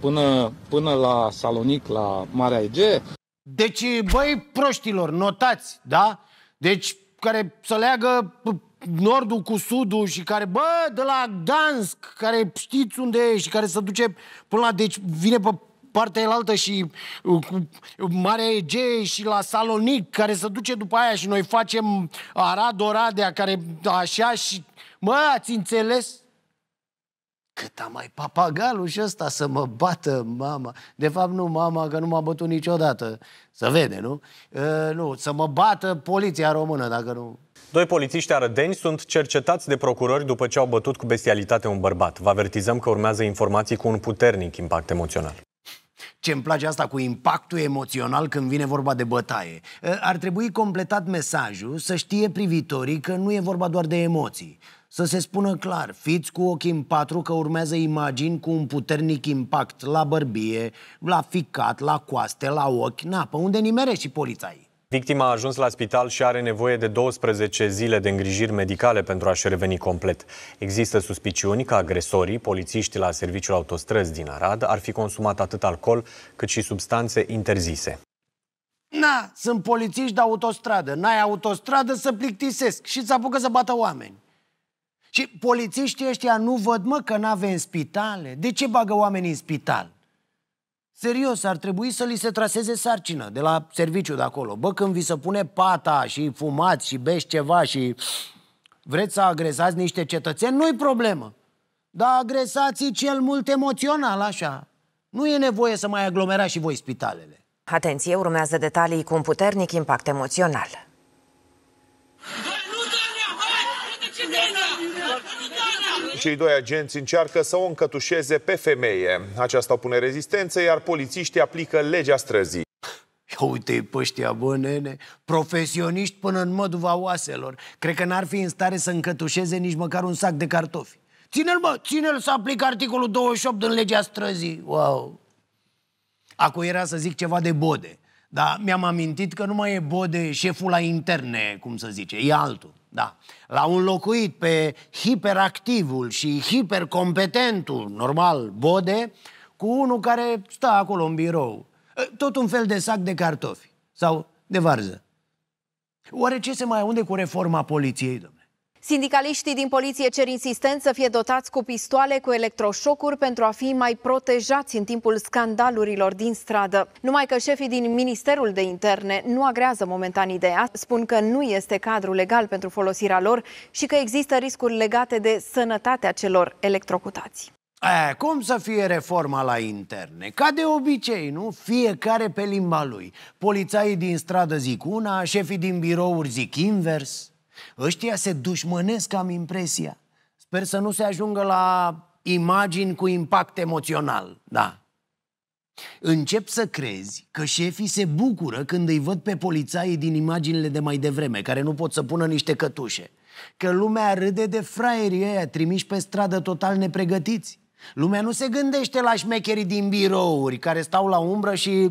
[SPEAKER 1] până, până la Salonic, la Marea Egee. Deci, băi, proștilor, notați, da? Deci, care să leagă nordul cu sudul și care, bă, de la Gdansk, care știți unde e și care se duce până la, deci vine pe partea elaltă și uh, cu uh, Marea Egee și la Salonic, care se duce după aia și noi facem Arad-Oradea, care așa și Mă, ați înțeles? Cât am mai papagalul și ăsta să mă bată mama. De fapt, nu mama, că nu m-a bătut niciodată. Să vede, nu? E, ă, nu, să mă bată poliția română, dacă nu...
[SPEAKER 3] Doi polițiști arădeni sunt cercetați de procurori după ce au bătut cu bestialitate un bărbat. Vă avertizăm că urmează informații cu un puternic impact emoțional.
[SPEAKER 1] Ce îmi place asta cu impactul emoțional când vine vorba de bătaie. Ă, ar trebui completat mesajul să știe privitorii că nu e vorba doar de emoții să se spună clar, fiți cu ochii în patru că urmează imagini cu un puternic impact la bărbie, la ficat, la coaste, la ochi, na, pe unde nimerește și polițai.
[SPEAKER 3] Victima a ajuns la spital și are nevoie de 12 zile de îngrijiri medicale pentru a-și reveni complet. Există suspiciuni că agresorii, polițiști la serviciul autostrăzi din Arad, ar fi consumat atât alcool cât și substanțe interzise.
[SPEAKER 1] Na, sunt polițiști de autostradă. N-ai autostradă să plictisesc și să apucă să bată oameni. Și polițiștii ăștia nu văd, mă, că n-avem în spitale. De ce bagă oamenii în spital? Serios, ar trebui să li se traseze sarcină de la serviciu de acolo. Bă, când vi se pune pata și fumați și beți ceva și vreți să agresați niște cetățeni, nu-i problemă. Dar agresați cel mult emoțional, așa. Nu e nevoie să mai aglomerați și voi spitalele. Atenție, urmează detalii cu un puternic impact emoțional.
[SPEAKER 3] Cei doi agenți încearcă să o încătușeze pe femeie. Aceasta opune rezistență, iar polițiștii aplică legea
[SPEAKER 1] străzii. Ia uite-i pe ăștia, bă, nene, profesioniști până în măduva oaselor. Cred că n-ar fi în stare să încătușeze nici măcar un sac de cartofi. Ține-l, mă, ține-l să aplică articolul 28 din legea străzii. Wow! Acum era să zic ceva de bode, dar mi-am amintit că nu mai e bode șeful la interne, cum să zice, e altul. Da. L-au înlocuit pe hiperactivul și hipercompetentul, normal, Bode, cu unul care stă acolo în birou. Tot un fel de sac de cartofi sau de varză. Oare ce se mai aude cu reforma poliției, domnule?
[SPEAKER 2] Sindicaliștii din poliție cer insistent să fie dotați cu pistoale cu electroșocuri pentru a fi mai protejați în timpul scandalurilor din stradă. Numai că șefii din Ministerul de Interne nu agrează momentan ideea, spun că nu este cadru legal pentru folosirea lor și că există riscuri legate de sănătatea celor electrocutați.
[SPEAKER 1] A, cum să fie reforma la interne? Ca de obicei, nu? Fiecare pe limba lui. Polițaii din stradă zic una, șefii din birouri zic invers. Ăștia se dușmănesc, am impresia. Sper să nu se ajungă la imagini cu impact emoțional, da. Încep să crezi că șefii se bucură când îi văd pe polițaii din imaginile de mai devreme, care nu pot să pună niște cătușe. Că lumea râde de fraierii ăia trimiși pe stradă total nepregătiți. Lumea nu se gândește la șmecherii din birouri care stau la umbră și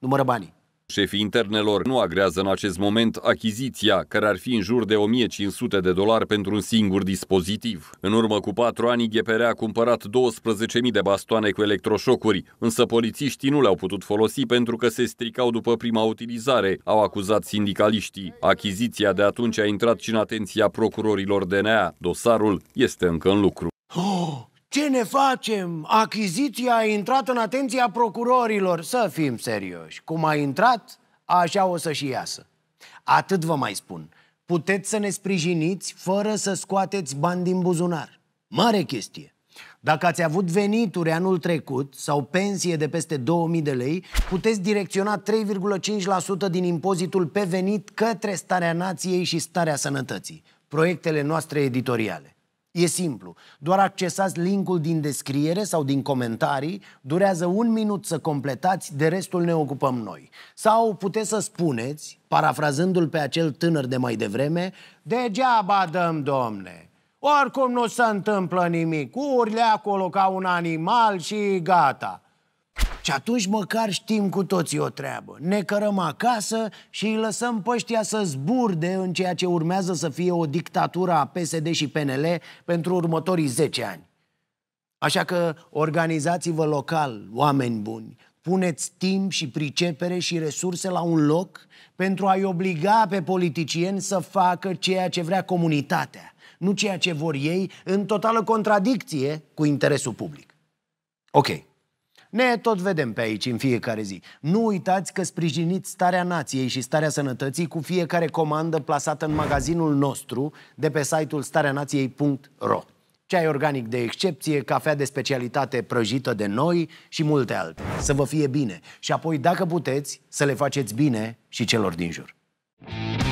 [SPEAKER 1] numără banii.
[SPEAKER 3] Șefii internelor nu agrează în acest moment achiziția, care ar fi în jur de 1500 de dolari pentru un singur dispozitiv. În urmă cu patru ani, GPR a cumpărat 12.000 de bastoane cu electroșocuri, însă polițiștii nu le-au putut folosi pentru că se stricau după prima utilizare, au acuzat sindicaliștii. Achiziția de atunci a intrat și în atenția procurorilor DNA. Dosarul este încă în lucru. [gasps]
[SPEAKER 1] Oh! Ce ne facem? Achiziția a intrat în atenția procurorilor. Să fim serioși. Cum a intrat, așa o să și iasă. Atât vă mai spun. Puteți să ne sprijiniți fără să scoateți bani din buzunar. Mare chestie. Dacă ați avut venituri anul trecut sau pensie de peste 2000 de lei, puteți direcționa 3,5% din impozitul pe venit către starea nației și starea sănătății, proiectele noastre editoriale. E simplu. Doar accesați linkul din descriere sau din comentarii, durează un minut să completați, de restul ne ocupăm noi. Sau puteți să spuneți, parafrazându-l pe acel tânăr de mai devreme, degeaba dăm, domne. Oricum nu se întâmplă nimic. Urle acolo ca un animal și gata. Și atunci măcar știm cu toții o treabă. Ne cărăm acasă și îi lăsăm păștia să zburde în ceea ce urmează să fie o dictatură a PSD și PNL pentru următorii 10 ani. Așa că organizați-vă local, oameni buni, puneți timp și pricepere și resurse la un loc pentru a-i obliga pe politicieni să facă ceea ce vrea comunitatea, nu ceea ce vor ei, în totală contradicție cu interesul public. Ok. Ne tot vedem pe aici în fiecare zi. Nu uitați că sprijiniți starea nației și starea sănătății cu fiecare comandă plasată în magazinul nostru de pe site-ul stareanației.ro ceai organic de excepție, cafea de specialitate prăjită de noi și multe alte. Să vă fie bine și apoi, dacă puteți, să le faceți bine și celor din jur. Thank you